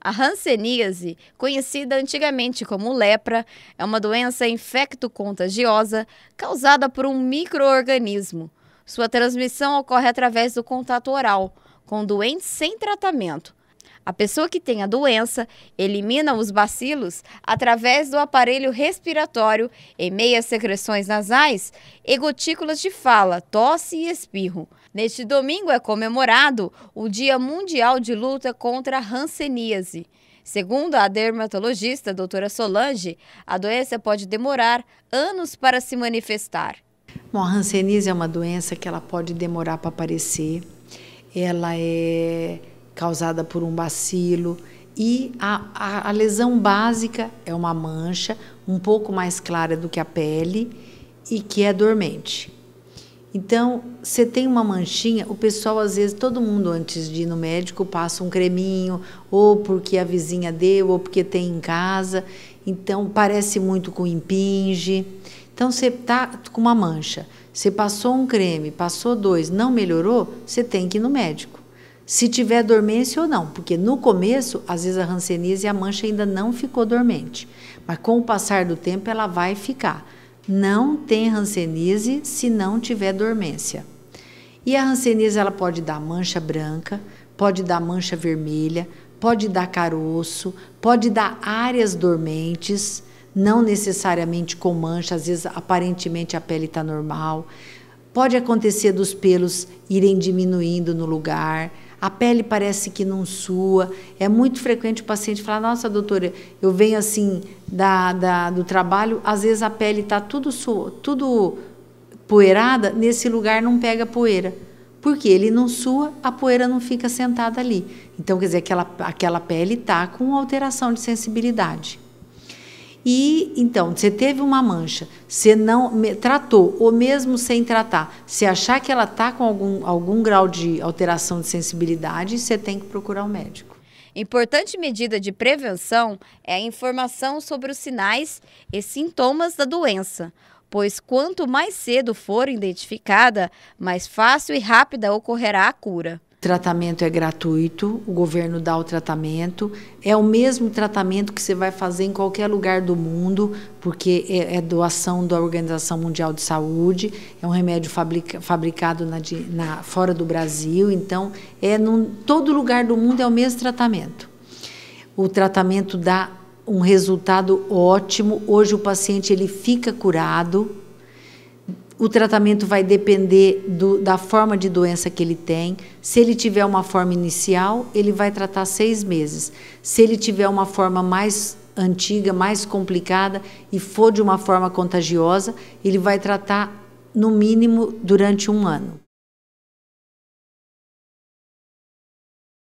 A hanseníase, conhecida antigamente como lepra, é uma doença infecto-contagiosa causada por um microorganismo. Sua transmissão ocorre através do contato oral, com doentes sem tratamento. A pessoa que tem a doença elimina os bacilos através do aparelho respiratório em meias secreções nasais e gotículas de fala, tosse e espirro. Neste domingo é comemorado o Dia Mundial de Luta contra a Hanseníase. Segundo a dermatologista doutora Solange, a doença pode demorar anos para se manifestar. Bom, a Hanseníase é uma doença que ela pode demorar para aparecer. Ela é causada por um bacilo. E a, a, a lesão básica é uma mancha um pouco mais clara do que a pele e que é dormente. Então, você tem uma manchinha, o pessoal às vezes, todo mundo antes de ir no médico passa um creminho, ou porque a vizinha deu, ou porque tem em casa. Então, parece muito com impinge. Então, você tá com uma mancha, você passou um creme, passou dois, não melhorou, você tem que ir no médico se tiver dormência ou não, porque no começo, às vezes a rancenise e a mancha ainda não ficou dormente, mas com o passar do tempo ela vai ficar. Não tem rancenise se não tiver dormência. E a rancenise ela pode dar mancha branca, pode dar mancha vermelha, pode dar caroço, pode dar áreas dormentes, não necessariamente com mancha, às vezes aparentemente a pele está normal. Pode acontecer dos pelos irem diminuindo no lugar, a pele parece que não sua. É muito frequente o paciente falar: Nossa, doutora, eu venho assim da, da do trabalho, às vezes a pele está tudo, tudo poeirada, nesse lugar não pega poeira. Porque ele não sua, a poeira não fica sentada ali. Então, quer dizer, aquela, aquela pele está com alteração de sensibilidade. E então, você teve uma mancha, você não tratou, ou mesmo sem tratar, se achar que ela está com algum, algum grau de alteração de sensibilidade, você tem que procurar o um médico. Importante medida de prevenção é a informação sobre os sinais e sintomas da doença, pois quanto mais cedo for identificada, mais fácil e rápida ocorrerá a cura tratamento é gratuito, o governo dá o tratamento, é o mesmo tratamento que você vai fazer em qualquer lugar do mundo, porque é, é doação da Organização Mundial de Saúde, é um remédio fabrica, fabricado na, na, fora do Brasil, então é num, todo lugar do mundo é o mesmo tratamento. O tratamento dá um resultado ótimo, hoje o paciente ele fica curado, o tratamento vai depender do, da forma de doença que ele tem. Se ele tiver uma forma inicial, ele vai tratar seis meses. Se ele tiver uma forma mais antiga, mais complicada e for de uma forma contagiosa, ele vai tratar no mínimo durante um ano.